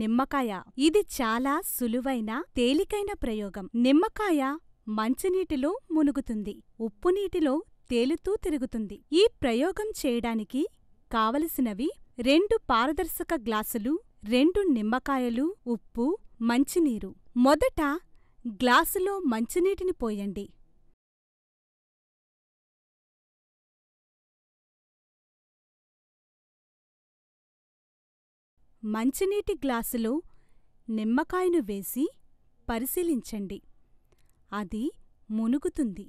నిమ్మకాయ ఇది చాలా సులువైన తేలికైన ప్రయోగం నిమ్మకాయ మంచినీటిలో మునుగుతుంది ఉప్పునీటిలో తేలుతూ తిరుగుతుంది ఈ ప్రయోగం చేయడానికి కావలసినవి రెండు పారదర్శక గ్లాసులు రెండు నిమ్మకాయలు ఉప్పు మంచినీరు మొదట గ్లాసులో మంచినీటిని పోయండి మంచినీటి గ్లాసులో నిమ్మకాయను వేసి పరిశీలించండి అది మునుగుతుంది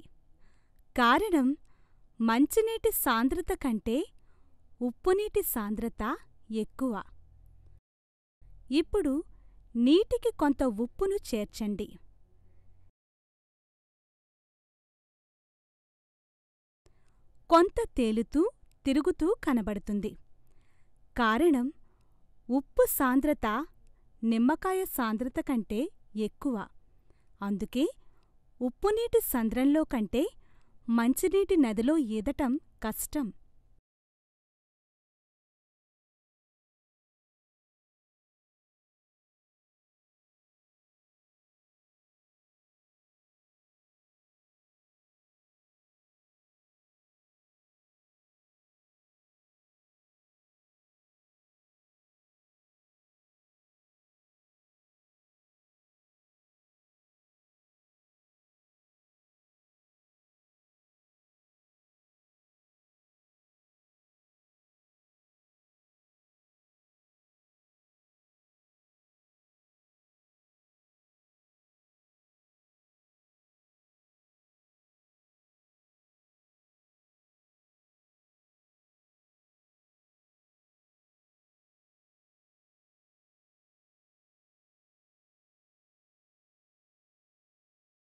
కారణం మంచినీటి సాంద్రత కంటే ఉప్పునీటి సాంద్రత ఎక్కువ ఇప్పుడు నీటికి కొంత ఉప్పును చేర్చండి కొంత తేలుతూ తిరుగుతూ కనబడుతుంది కారణం ఉప్పు సాంద్రత నిమ్మకాయ సాంద్రత కంటే ఎక్కువ అందుకే ఉప్పునీటి సంద్రంలో కంటే మంచినీటి నదిలో ఈదటం కష్టం